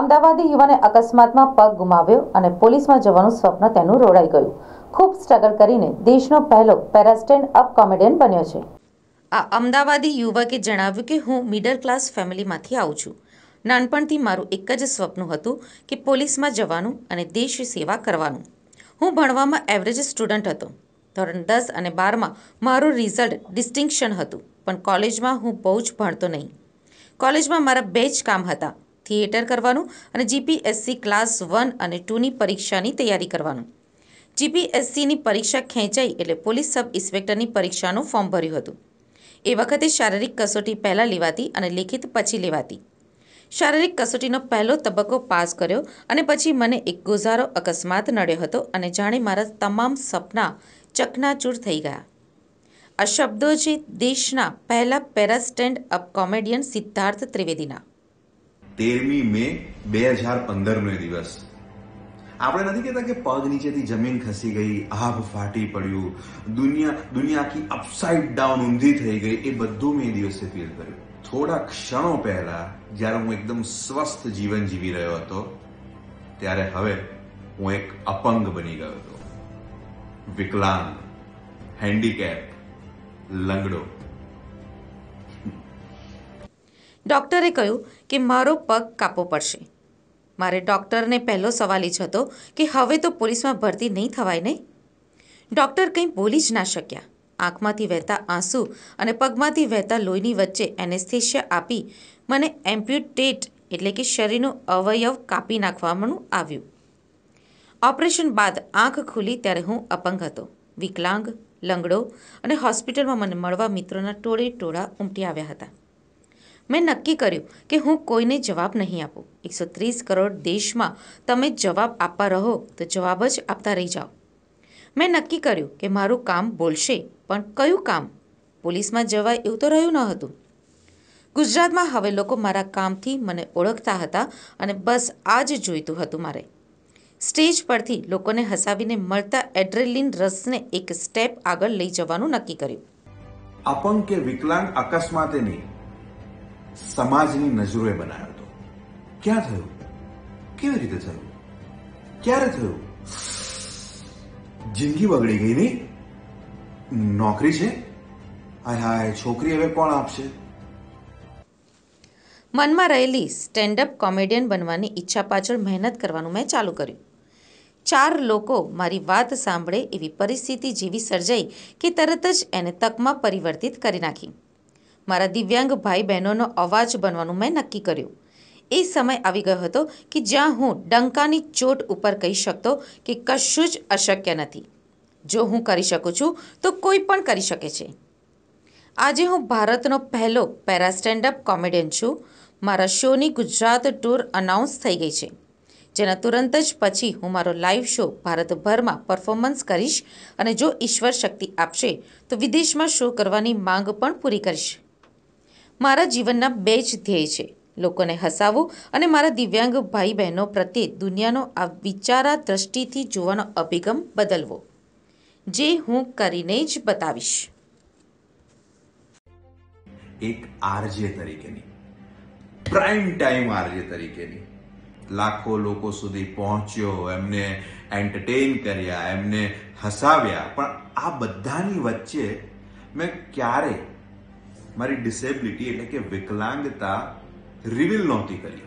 અમદાવાદી યુવાને અકસ્માતમાં પગ ગુમાવ્યો અને પોલીસમાં જવાનું સ્વપ્ન તેનું રોડાઈ ગયું ખૂબ સ્ટ્રગલ કરીને દેશનો પહેલો પેરાસ્ટેન્ડ અપ કોમેડિયન બન્યો છે આ અમદાવાદી યુવકે જણાવ્યું કે હું મિડલ ક્લાસ ફેમિલીમાંથી આવું છું નાનપણથી મારું એક જ સ્વપ્ન હતું કે પોલીસમાં જવાનું અને દેશ સેવા કરવાનું હું ભણવામાં એવરેજ સ્ટુડન્ટ હતો ધોરણ દસ અને બારમાં મારું રિઝલ્ટ ડિસ્ટિંક્શન હતું પણ કોલેજમાં હું બહુ જ ભણતો નહીં કોલેજમાં મારા બે જ કામ હતા થિયેટર કરવાનું અને જીપીએસસી ક્લાસ વન અને ટુની પરીક્ષાની તૈયારી કરવાનું જીપીએસસીની પરીક્ષા ખેંચાઈ એટલે પોલીસ સબ ઇન્સ્પેક્ટરની પરીક્ષાનું ફોર્મ ભર્યું હતું એ વખતે શારીરિક કસોટી પહેલાં લેવાતી અને લેખિત પછી લેવાતી શારીરિક કસોટીનો પહેલો તબક્કો પાસ કર્યો અને પછી મને એક ગુજારો અકસ્માત નડ્યો હતો અને જાણે મારા તમામ સપના ચકનાચૂર થઈ ગયા આ શબ્દો છે દેશના પહેલા પેરાસ્ટેન્ડ અપ કોમેડિયન સિદ્ધાર્થ ત્રિવેદીના તેરમી મે બે હજાર પંદરનો એ દિવસ આપણે નથી કહેતા કે પગ નીચેથી જમીન ખસી ગઈ આભ ફાટી પડ્યું દુનિયા દુનિયા આખી અપસાઇડ ડાઉન ઊંધી થઈ ગઈ એ બધું મેં એ દિવસે ફીલ કર્યું થોડા ક્ષણો પહેલા જ્યારે હું એકદમ સ્વસ્થ જીવન જીવી રહ્યો હતો ત્યારે હવે હું એક અપંગ બની ગયો હતો વિકલાંગ હેન્ડીકેપ લંગડો ડૉક્ટરે કહ્યું કે મારો પગ કાપવો પડશે મારે ડૉક્ટરને પહેલો સવાલ એ જ હતો કે હવે તો પોલીસમાં ભરતી નહીં થવાય ને ડૉક્ટર કંઈ બોલી જ ના શક્યા આંખમાંથી વહેતા આંસુ અને પગમાંથી વહેતા લોહીની વચ્ચે એનેસ્થેશિયા આપી મને એમ્પ્યુટેટ એટલે કે શરીરનું અવયવ કાપી નાખવાનું આવ્યું ઓપરેશન બાદ આંખ ખુલી ત્યારે હું અપંગ હતો વિકલાંગ લંગડો અને હોસ્પિટલમાં મને મળવા મિત્રોના ટોળે ટોળા ઉમટી આવ્યા હતા મેં નક્કી કર્યું કે હું કોઈને જવાબ નહીં આપું એકસો ત્રીસ કરોડ દેશમાં તમે જવાબ આપવા રહો તો જવાબ જ આપતા રહી જાઓ મેં નક્કી કર્યું કે મારું કામ બોલશે પણ કયું કામ પોલીસમાં જવાય એવું તો રહ્યું ન હતું ગુજરાતમાં હવે લોકો મારા કામથી મને ઓળખતા હતા અને બસ આ જ જોઈતું હતું મારે સ્ટેજ પરથી લોકોને હસાવીને મળતા એડ્રેલિન રસને એક સ્ટેપ આગળ લઈ જવાનું નક્કી કર્યું अपंग के विकलांग अकस्माते नहीं સમાજની નજરોએ બનાવ્યો હતો ક્યાં થયું કેવી રીતે થયું ક્યારે થયું જિંદગી બગડી ગઈ ની નોકરી છે હાય હાય છોકરી હવે કોણ આપશે મનમાં રહેલી સ્ટેન્ડઅપ કોમેડિયન બનવાની ઈચ્છા પાછળ મહેનત કરવાનું મેં ચાલુ કર્યું ચાર લોકો મારી વાત સાંભળે એવી પરિસ્થિતિ જેવી સર્જાઈ કે તરત જ એને તકમાં પરિવર્તિત કરી નાખી મારા દિવ્યાંગ ભાઈ બહેનોનો અવાજ બનવાનું મેં નક્કી કર્યું એ સમય આવી ગયો હતો કે જ્યાં હું ડંકાની ચોટ ઉપર કહી શકતો કે કશું જ અશક્ય નથી જો હું કરી શકું છું તો કોઈ પણ કરી શકે છે આજે હું ભારતનો પહેલો પેરા સ્ટેન્ડઅપ કોમેડિયન છું મારા શોની ગુજરાત ટૂર અનાઉન્સ થઈ ગઈ છે જેના તુરંત જ પછી હું મારો લાઈવ શો ભારતભરમાં પરફોર્મન્સ કરીશ અને જો ઈશ્વર શક્તિ આપશે તો વિદેશમાં શો કરવાની માંગ પણ પૂરી કરીશ મારા જીવનના બે જ ધ્યેય છે લોકોને હસાવવું અને મારા દિવ્યાંગ ભાઈ બહેનો પ્રત્યે દુનિયાનો આ વિચારા દ્રષ્ટિથી જોવાનો અભિગમ બદલવો જે હું કરીને જ બતાવીશ એક આરજે તરીકેની પ્રાઇમ ટાઈમ આરજે તરીકેની લાખો લોકો સુધી પહોંચ્યો એમને એન્ટરટેન કર્યા એમને હસાવ્યા પણ આ બધાની વચ્ચે મેં ક્યારેય મારી ડિસેબિલિટી એટલે કે વિકલાંગતા રિવીલ નહોતી કરી